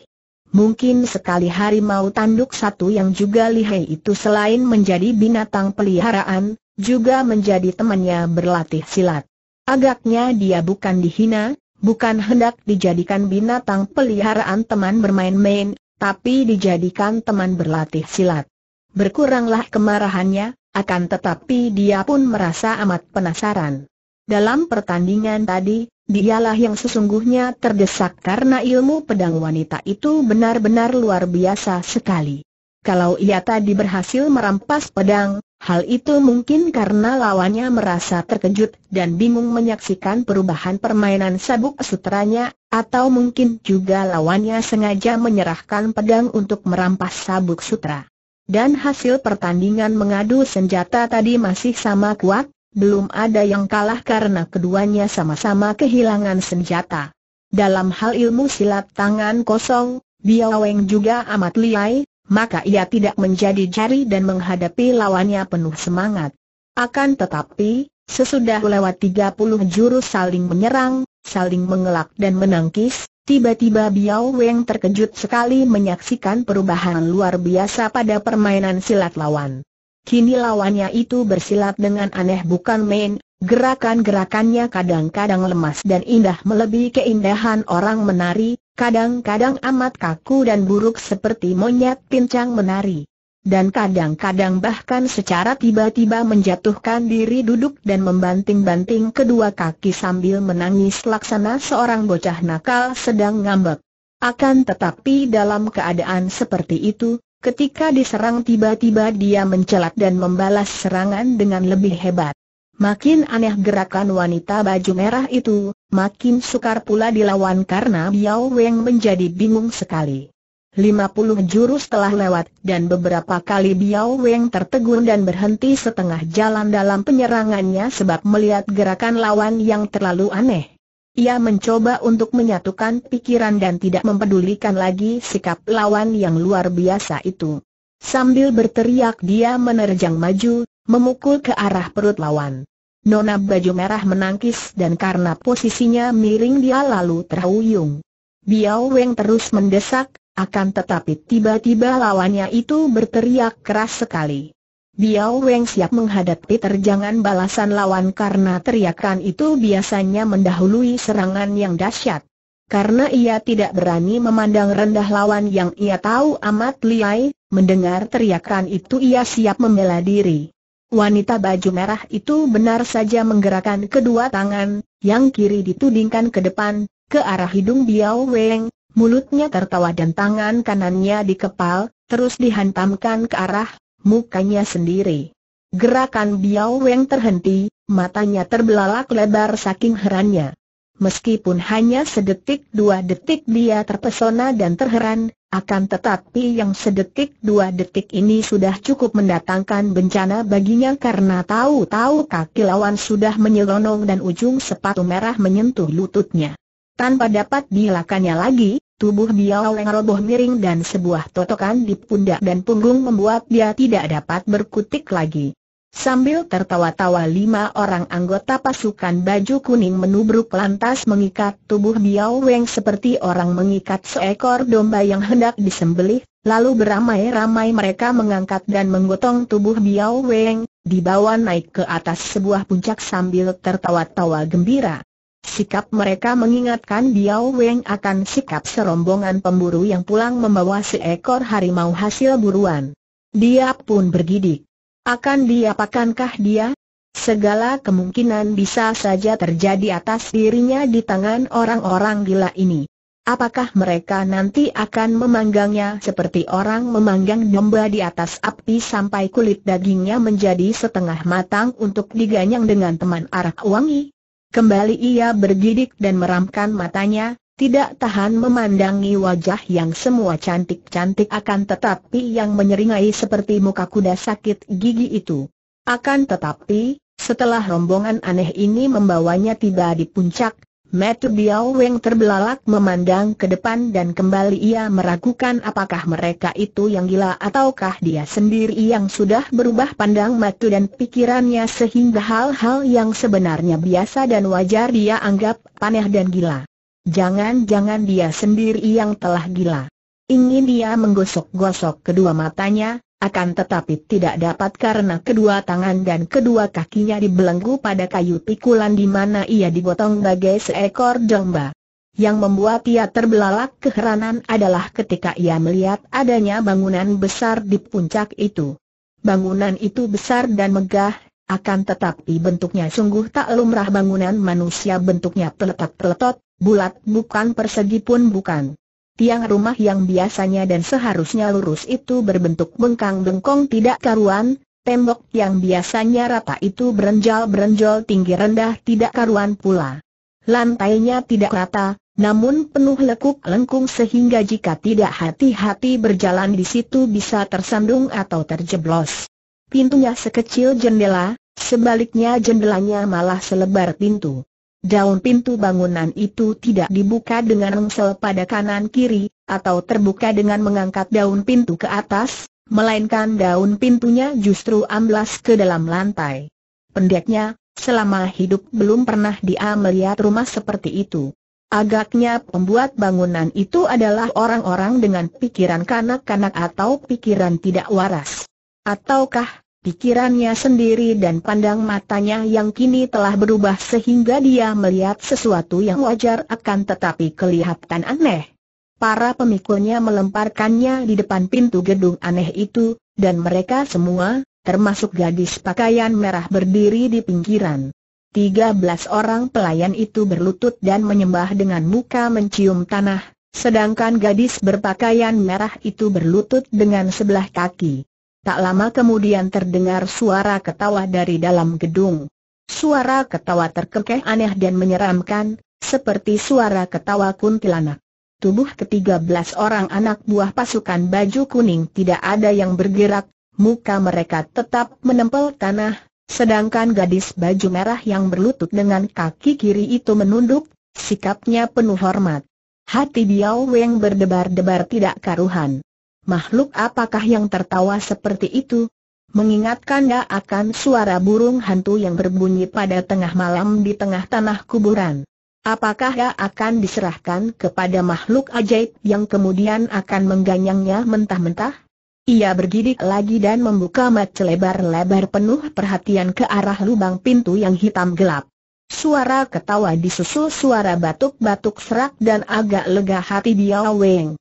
[SPEAKER 1] Mungkin sekali hari mau tanduk satu yang juga lihai itu selain menjadi binatang peliharaan, juga menjadi temannya berlatih silat. Agaknya dia bukan dihina, bukan hendak dijadikan binatang peliharaan teman bermain-main, tapi dijadikan teman berlatih silat. Berkuranglah kemarahannya, akan tetapi dia pun merasa amat penasaran. Dalam pertandingan tadi, dialah yang sesungguhnya terdesak karena ilmu pedang wanita itu benar-benar luar biasa sekali. Kalau ia tadi berhasil merampas pedang, Hal itu mungkin karena lawannya merasa terkejut dan bingung menyaksikan perubahan permainan sabuk sutranya, atau mungkin juga lawannya sengaja menyerahkan pedang untuk merampas sabuk sutra. Dan hasil pertandingan mengadu senjata tadi masih sama kuat, belum ada yang kalah karena keduanya sama-sama kehilangan senjata. Dalam hal ilmu silat tangan kosong, Biaweng juga amat liai, maka ia tidak menjadi jari dan menghadapi lawannya penuh semangat. Akan tetapi, sesudah lewat 30 jurus saling menyerang, saling mengelak dan menangkis, tiba-tiba Biao Weng terkejut sekali menyaksikan perubahan luar biasa pada permainan silat lawan. Kini lawannya itu bersilat dengan aneh bukan main, gerakan-gerakannya kadang-kadang lemas dan indah melebihi keindahan orang menari, Kadang-kadang amat kaku dan buruk seperti monyet pincang menari. Dan kadang-kadang bahkan secara tiba-tiba menjatuhkan diri duduk dan membanting-banting kedua kaki sambil menangis laksana seorang bocah nakal sedang ngambek. Akan tetapi dalam keadaan seperti itu, ketika diserang tiba-tiba dia mencelat dan membalas serangan dengan lebih hebat. Makin aneh gerakan wanita baju merah itu, makin sukar pula dilawan karena Biao Weng menjadi bingung sekali. 50 jurus telah lewat dan beberapa kali Biao Weng tertegun dan berhenti setengah jalan dalam penyerangannya sebab melihat gerakan lawan yang terlalu aneh. Ia mencoba untuk menyatukan pikiran dan tidak mempedulikan lagi sikap lawan yang luar biasa itu. Sambil berteriak dia menerjang maju, memukul ke arah perut lawan. Nona baju merah menangkis dan karena posisinya miring dia lalu terhuyung. Biao Weng terus mendesak, akan tetapi tiba-tiba lawannya itu berteriak keras sekali. Biao Weng siap menghadapi terjangan balasan lawan karena teriakan itu biasanya mendahului serangan yang dahsyat. Karena ia tidak berani memandang rendah lawan yang ia tahu amat liai, mendengar teriakan itu ia siap membela diri. Wanita baju merah itu benar saja menggerakkan kedua tangan, yang kiri ditudingkan ke depan, ke arah hidung Biao Weng, mulutnya tertawa dan tangan kanannya dikepal, terus dihantamkan ke arah mukanya sendiri. Gerakan Biao Weng terhenti, matanya terbelalak lebar saking herannya. Meskipun hanya sedetik dua detik dia terpesona dan terheran, akan tetapi yang sedetik dua detik ini sudah cukup mendatangkan bencana baginya karena tahu-tahu kaki lawan sudah menyelonong dan ujung sepatu merah menyentuh lututnya. Tanpa dapat dilakannya lagi, tubuh dia oleng roboh miring dan sebuah totokan di pundak dan punggung membuat dia tidak dapat berkutik lagi. Sambil tertawa-tawa lima orang anggota pasukan baju kuning menubruk lantas mengikat tubuh Biao Weng seperti orang mengikat seekor domba yang hendak disembelih, lalu beramai-ramai mereka mengangkat dan menggotong tubuh Biao Weng, dibawa naik ke atas sebuah puncak sambil tertawa-tawa gembira. Sikap mereka mengingatkan Biao Weng akan sikap serombongan pemburu yang pulang membawa seekor harimau hasil buruan. Dia pun bergidik. Akan diapakankah dia? Segala kemungkinan bisa saja terjadi atas dirinya di tangan orang-orang gila ini. Apakah mereka nanti akan memanggangnya seperti orang memanggang domba di atas api sampai kulit dagingnya menjadi setengah matang untuk diganyang dengan teman arak wangi? Kembali ia bergidik dan meramkan matanya, tidak tahan memandangi wajah yang semua cantik-cantik akan tetapi yang menyeringai seperti muka kuda sakit gigi itu. Akan tetapi, setelah rombongan aneh ini membawanya tiba di puncak, Metu Biao Weng terbelalak memandang ke depan dan kembali ia meragukan apakah mereka itu yang gila ataukah dia sendiri yang sudah berubah pandang matu dan pikirannya sehingga hal-hal yang sebenarnya biasa dan wajar dia anggap aneh dan gila. Jangan-jangan dia sendiri yang telah gila. Ingin dia menggosok-gosok kedua matanya, akan tetapi tidak dapat karena kedua tangan dan kedua kakinya dibelenggu pada kayu pikulan di mana ia digotong bagai seekor domba. Yang membuat ia terbelalak keheranan adalah ketika ia melihat adanya bangunan besar di puncak itu. Bangunan itu besar dan megah, akan tetapi bentuknya sungguh tak lumrah bangunan manusia bentuknya peletot-peletot, Bulat bukan persegi pun bukan. Tiang rumah yang biasanya dan seharusnya lurus itu berbentuk bengkang-bengkong tidak karuan, tembok yang biasanya rata itu berenjal-berenjol tinggi rendah tidak karuan pula. Lantainya tidak rata, namun penuh lekuk lengkung sehingga jika tidak hati-hati berjalan di situ bisa tersandung atau terjeblos. Pintunya sekecil jendela, sebaliknya jendelanya malah selebar pintu. Daun pintu bangunan itu tidak dibuka dengan mengsel pada kanan kiri, atau terbuka dengan mengangkat daun pintu ke atas, melainkan daun pintunya justru amblas ke dalam lantai. Pendeknya, selama hidup belum pernah dia melihat rumah seperti itu. Agaknya pembuat bangunan itu adalah orang-orang dengan pikiran kanak-kanak atau pikiran tidak waras. Ataukah pikirannya sendiri dan pandang matanya yang kini telah berubah sehingga dia melihat sesuatu yang wajar akan tetapi kelihatan aneh. Para pemikulnya melemparkannya di depan pintu gedung aneh itu, dan mereka semua, termasuk gadis pakaian merah berdiri di pinggiran. Tiga belas orang pelayan itu berlutut dan menyembah dengan muka mencium tanah, sedangkan gadis berpakaian merah itu berlutut dengan sebelah kaki. Tak lama kemudian terdengar suara ketawa dari dalam gedung. Suara ketawa terkekeh aneh dan menyeramkan, seperti suara ketawa kuntilanak. Tubuh ketiga belas orang anak buah pasukan baju kuning tidak ada yang bergerak, muka mereka tetap menempel tanah, sedangkan gadis baju merah yang berlutut dengan kaki kiri itu menunduk, sikapnya penuh hormat. Hati Biao Weng berdebar-debar tidak karuhan. Makhluk apakah yang tertawa seperti itu? Mengingatkannya akan suara burung hantu yang berbunyi pada tengah malam di tengah tanah kuburan. Apakah ia akan diserahkan kepada makhluk ajaib yang kemudian akan mengganyangnya mentah-mentah? Ia bergidik lagi dan membuka mata lebar-lebar penuh perhatian ke arah lubang pintu yang hitam gelap. Suara ketawa disusul suara batuk-batuk serak dan agak lega hati dia Weng.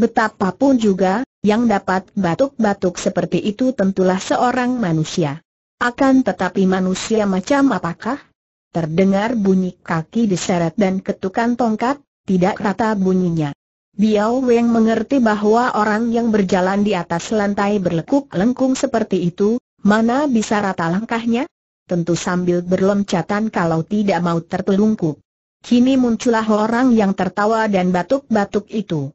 [SPEAKER 1] Betapapun juga, yang dapat batuk-batuk seperti itu tentulah seorang manusia. Akan tetapi manusia macam apakah? Terdengar bunyi kaki diseret dan ketukan tongkat, tidak rata bunyinya. Biao Weng mengerti bahwa orang yang berjalan di atas lantai berlekuk-lengkung seperti itu, mana bisa rata langkahnya? Tentu sambil berlomcatan kalau tidak mau tertelungkup. Kini muncullah orang yang tertawa dan batuk-batuk itu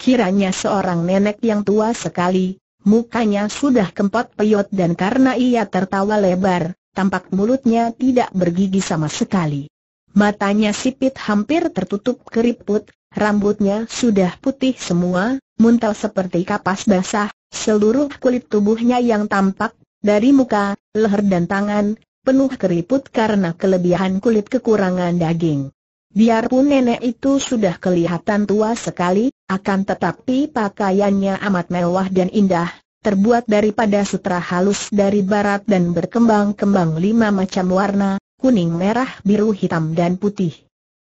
[SPEAKER 1] kiranya seorang nenek yang tua sekali, mukanya sudah kempot peyot dan karena ia tertawa lebar, tampak mulutnya tidak bergigi sama sekali. Matanya sipit hampir tertutup keriput, rambutnya sudah putih semua, muntal seperti kapas basah, seluruh kulit tubuhnya yang tampak, dari muka, leher dan tangan, penuh keriput karena kelebihan kulit kekurangan daging. Biarpun nenek itu sudah kelihatan tua sekali, akan tetapi pakaiannya amat mewah dan indah, terbuat daripada sutra halus dari barat dan berkembang-kembang lima macam warna, kuning merah biru hitam dan putih.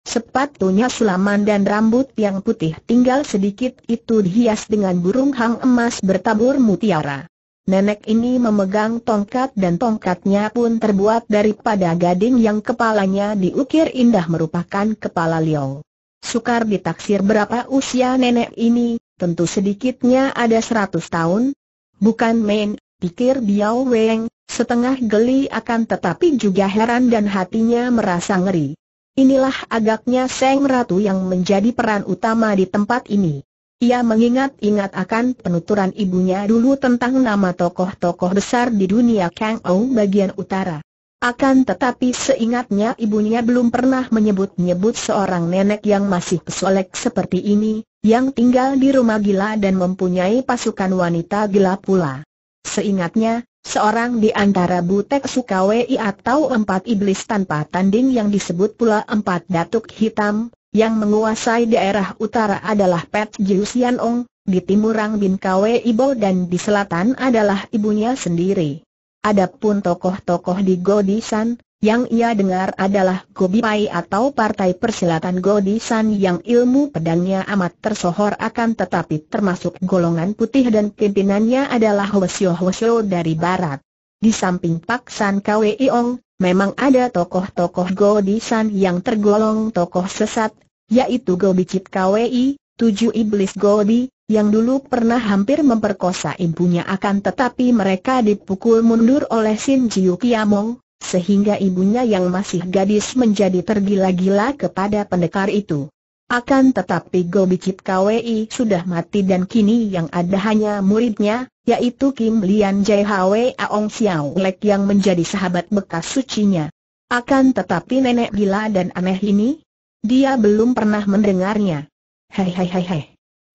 [SPEAKER 1] Sepatunya sulaman dan rambut yang putih tinggal sedikit itu dihias dengan burung hang emas bertabur mutiara. Nenek ini memegang tongkat dan tongkatnya pun terbuat daripada gading yang kepalanya diukir indah merupakan kepala liong. Sukar ditaksir berapa usia nenek ini, tentu sedikitnya ada seratus tahun. Bukan main, pikir Biao Weng, setengah geli akan tetapi juga heran dan hatinya merasa ngeri. Inilah agaknya Seng Ratu yang menjadi peran utama di tempat ini. Ia mengingat-ingat akan penuturan ibunya dulu tentang nama tokoh-tokoh besar di dunia Kang Ou bagian utara. Akan tetapi seingatnya ibunya belum pernah menyebut-nyebut seorang nenek yang masih pesolek seperti ini, yang tinggal di rumah gila dan mempunyai pasukan wanita gila pula. Seingatnya, seorang di antara Butek Sukawei atau empat iblis tanpa tanding yang disebut pula empat datuk hitam, yang menguasai daerah utara adalah Pet Jiu Ong, di timurang Bin Kwe Ibo dan di selatan adalah ibunya sendiri. Adapun tokoh-tokoh di Godisan, yang ia dengar adalah Pai atau Partai Persilatan Godisan yang ilmu pedangnya amat tersohor akan tetapi termasuk golongan putih dan pimpinannya adalah Hwasyo Hwasyo dari barat. Di samping Pak San Kwe Iong, memang ada tokoh-tokoh Godisan yang tergolong tokoh sesat yaitu gobi Golbicit KWI, tujuh iblis gobi yang dulu pernah hampir memperkosa ibunya akan tetapi mereka dipukul mundur oleh Sin Jiu Kiamong, sehingga ibunya yang masih gadis menjadi tergila-gila kepada pendekar itu. Akan tetapi gobi Gobicit KWI sudah mati dan kini yang ada hanya muridnya, yaitu Kim Lian Jai Hwe Aung Xiao Lek yang menjadi sahabat bekas sucinya. Akan tetapi nenek gila dan aneh ini, dia belum pernah mendengarnya. Hei hei hei hei.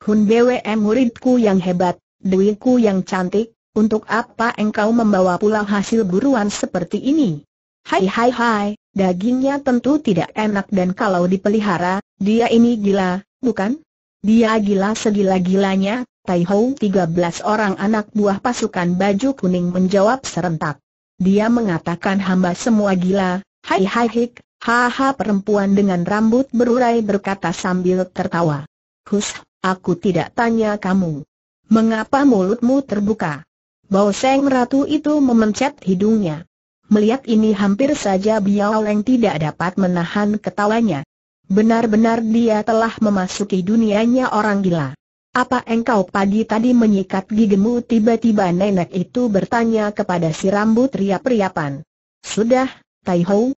[SPEAKER 1] Hun Bwe muridku yang hebat, duitku yang cantik, untuk apa engkau membawa pulang hasil buruan seperti ini? Hai hai hai, dagingnya tentu tidak enak dan kalau dipelihara, dia ini gila, bukan? Dia gila segila-gilanya, Tai Hou 13 orang anak buah pasukan baju kuning menjawab serentak. Dia mengatakan hamba semua gila, hai hai hik, Haha perempuan dengan rambut berurai berkata sambil tertawa. Hus, aku tidak tanya kamu. Mengapa mulutmu terbuka? Bao Seng Ratu itu memencet hidungnya. Melihat ini hampir saja Biao Leng tidak dapat menahan ketawanya. Benar-benar dia telah memasuki dunianya orang gila. Apa engkau pagi tadi menyikat gigimu tiba-tiba nenek itu bertanya kepada si rambut riap-riapan. Sudah, Tai Hou,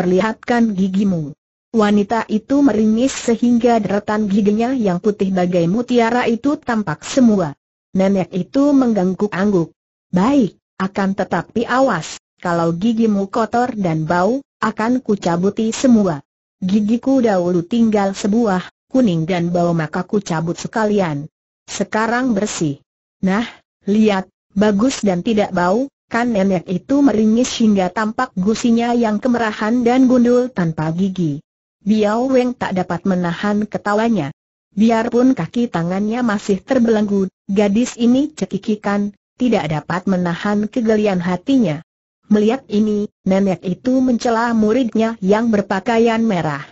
[SPEAKER 1] perlihatkan gigimu. Wanita itu meringis sehingga deretan giginya yang putih bagai mutiara itu tampak semua. Nenek itu mengangguk-angguk. Baik, akan tetapi awas, kalau gigimu kotor dan bau, akan kucabuti semua. Gigiku dahulu tinggal sebuah, kuning dan bau maka kucabut sekalian. Sekarang bersih. Nah, lihat, bagus dan tidak bau, Kan nenek itu meringis hingga tampak gusinya yang kemerahan dan gundul tanpa gigi. Biao Weng tak dapat menahan ketawanya. Biarpun kaki tangannya masih terbelenggu, gadis ini cekikikan, tidak dapat menahan kegelian hatinya. Melihat ini, nenek itu mencela muridnya yang berpakaian merah.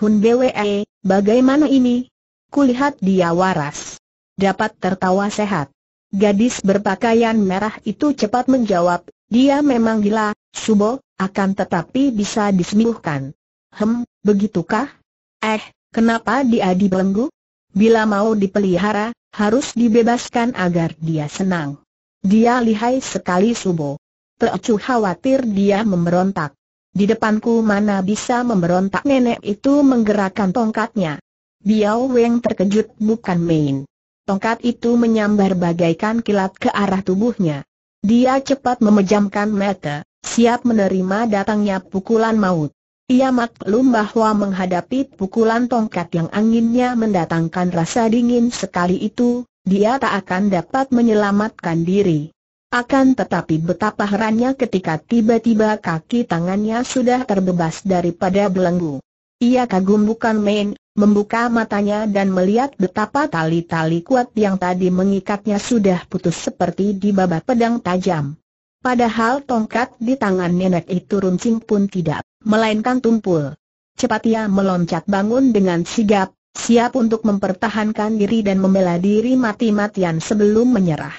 [SPEAKER 1] Hun Bwe, bagaimana ini? Kulihat dia waras. Dapat tertawa sehat. Gadis berpakaian merah itu cepat menjawab, dia memang gila, Subo, akan tetapi bisa disembuhkan. Hem, begitukah? Eh, kenapa dia dibelenggu? Bila mau dipelihara, harus dibebaskan agar dia senang. Dia lihai sekali Subo. Teocu khawatir dia memberontak. Di depanku mana bisa memberontak nenek itu menggerakkan tongkatnya. Biao Weng terkejut bukan main. Tongkat itu menyambar bagaikan kilat ke arah tubuhnya. Dia cepat memejamkan mata, siap menerima datangnya pukulan maut. Ia maklum bahwa menghadapi pukulan tongkat yang anginnya mendatangkan rasa dingin sekali itu, dia tak akan dapat menyelamatkan diri. Akan tetapi betapa herannya ketika tiba-tiba kaki tangannya sudah terbebas daripada belenggu. Ia kagum bukan main, membuka matanya dan melihat betapa tali-tali kuat yang tadi mengikatnya sudah putus seperti di babak pedang tajam. Padahal tongkat di tangan nenek itu runcing pun tidak, melainkan tumpul. Cepat ia meloncat bangun dengan sigap, siap untuk mempertahankan diri dan membela diri mati-matian sebelum menyerah.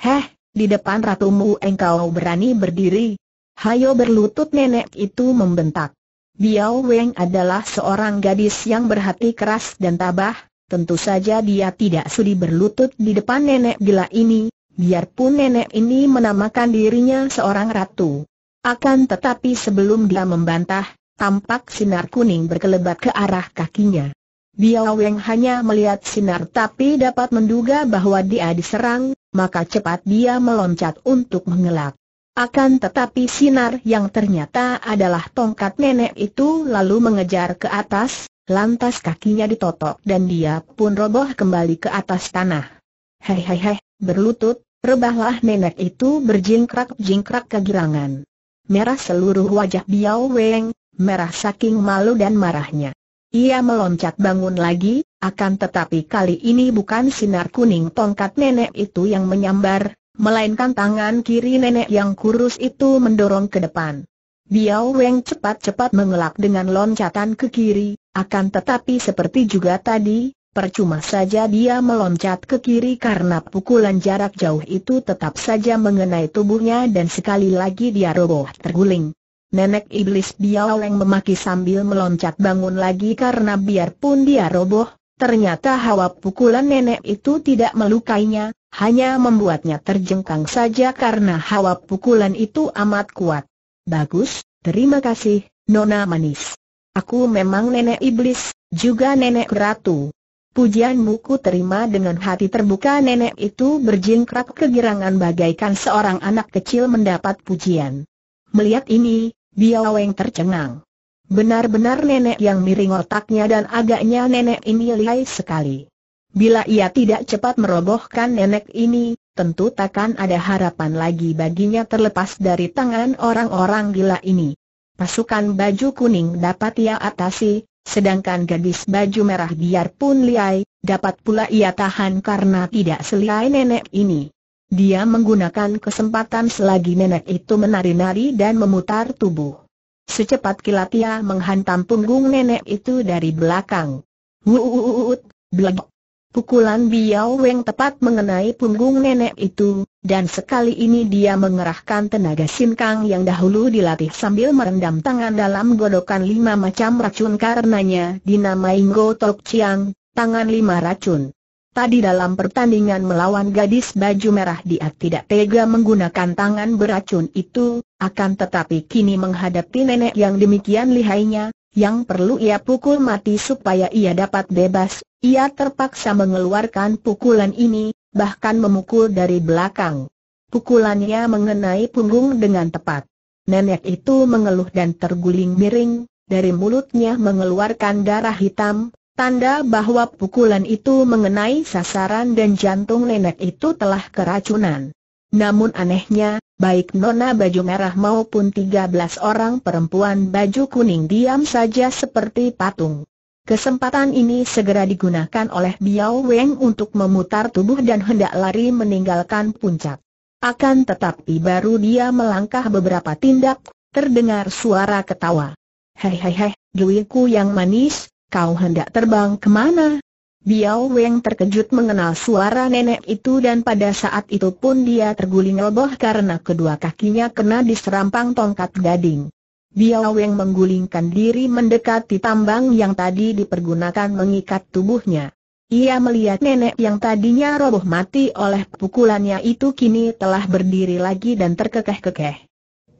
[SPEAKER 1] Heh, di depan ratumu engkau berani berdiri. Hayo berlutut nenek itu membentak. Biao Weng adalah seorang gadis yang berhati keras dan tabah, tentu saja dia tidak sudi berlutut di depan nenek gila ini, biarpun nenek ini menamakan dirinya seorang ratu. Akan tetapi sebelum dia membantah, tampak sinar kuning berkelebat ke arah kakinya. Biao Weng hanya melihat sinar tapi dapat menduga bahwa dia diserang, maka cepat dia meloncat untuk mengelak. Akan tetapi sinar yang ternyata adalah tongkat nenek itu lalu mengejar ke atas, lantas kakinya ditotok dan dia pun roboh kembali ke atas tanah. Hei hei hei, berlutut, rebahlah nenek itu berjingkrak-jingkrak kegirangan. Merah seluruh wajah Biao Weng, merah saking malu dan marahnya. Ia meloncat bangun lagi, akan tetapi kali ini bukan sinar kuning tongkat nenek itu yang menyambar, melainkan tangan kiri nenek yang kurus itu mendorong ke depan. Biao Weng cepat-cepat mengelak dengan loncatan ke kiri, akan tetapi seperti juga tadi, percuma saja dia meloncat ke kiri karena pukulan jarak jauh itu tetap saja mengenai tubuhnya dan sekali lagi dia roboh terguling. Nenek iblis Biao Weng memaki sambil meloncat bangun lagi karena biarpun dia roboh, Ternyata hawa pukulan nenek itu tidak melukainya, hanya membuatnya terjengkang saja karena hawa pukulan itu amat kuat. Bagus, terima kasih, Nona Manis. Aku memang nenek iblis, juga nenek ratu. Pujianmu ku terima dengan hati terbuka nenek itu berjingkrak kegirangan bagaikan seorang anak kecil mendapat pujian. Melihat ini, Biaweng tercengang. Benar-benar nenek yang miring otaknya dan agaknya nenek ini lihai sekali. Bila ia tidak cepat merobohkan nenek ini, tentu takkan ada harapan lagi baginya terlepas dari tangan orang-orang gila ini. Pasukan baju kuning dapat ia atasi, sedangkan gadis baju merah biarpun lihai, dapat pula ia tahan karena tidak selihai nenek ini. Dia menggunakan kesempatan selagi nenek itu menari-nari dan memutar tubuh. Secepat kilat ia menghantam punggung nenek itu dari belakang. Wuuut, belagok. Pukulan Biao Weng tepat mengenai punggung nenek itu, dan sekali ini dia mengerahkan tenaga sinkang yang dahulu dilatih sambil merendam tangan dalam godokan lima macam racun karenanya dinamai Go Tok Chiang, tangan lima racun. Tadi dalam pertandingan melawan gadis baju merah dia tidak tega menggunakan tangan beracun itu, akan tetapi kini menghadapi nenek yang demikian lihainya, yang perlu ia pukul mati supaya ia dapat bebas, ia terpaksa mengeluarkan pukulan ini, bahkan memukul dari belakang. Pukulannya mengenai punggung dengan tepat. Nenek itu mengeluh dan terguling miring, dari mulutnya mengeluarkan darah hitam, Tanda bahwa pukulan itu mengenai sasaran dan jantung nenek itu telah keracunan. Namun anehnya, baik Nona baju merah maupun 13 orang perempuan baju kuning diam saja seperti patung. Kesempatan ini segera digunakan oleh Biao Weng untuk memutar tubuh dan hendak lari meninggalkan puncak. Akan tetapi baru dia melangkah beberapa tindak, terdengar suara ketawa. Hei hei hei, duiku yang manis, kau hendak terbang kemana? Biao Weng terkejut mengenal suara nenek itu dan pada saat itu pun dia terguling roboh karena kedua kakinya kena diserampang tongkat gading. Biao Weng menggulingkan diri mendekati tambang yang tadi dipergunakan mengikat tubuhnya. Ia melihat nenek yang tadinya roboh mati oleh pukulannya itu kini telah berdiri lagi dan terkekeh-kekeh.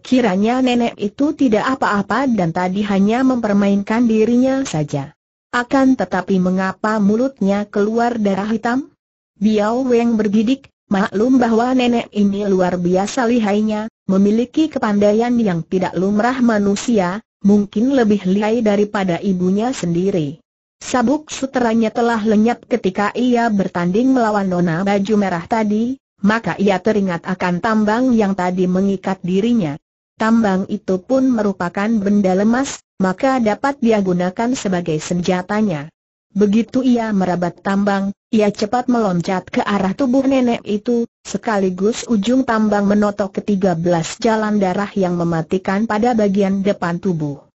[SPEAKER 1] Kiranya nenek itu tidak apa-apa dan tadi hanya mempermainkan dirinya saja. Akan tetapi mengapa mulutnya keluar darah hitam? Biao Weng bergidik, maklum bahwa nenek ini luar biasa lihainya, memiliki kepandaian yang tidak lumrah manusia, mungkin lebih lihai daripada ibunya sendiri. Sabuk sutranya telah lenyap ketika ia bertanding melawan nona baju merah tadi, maka ia teringat akan tambang yang tadi mengikat dirinya. Tambang itu pun merupakan benda lemas, maka dapat dia gunakan sebagai senjatanya. Begitu ia merabat tambang, ia cepat meloncat ke arah tubuh nenek itu, sekaligus ujung tambang menotok ketiga belas jalan darah yang mematikan pada bagian depan tubuh.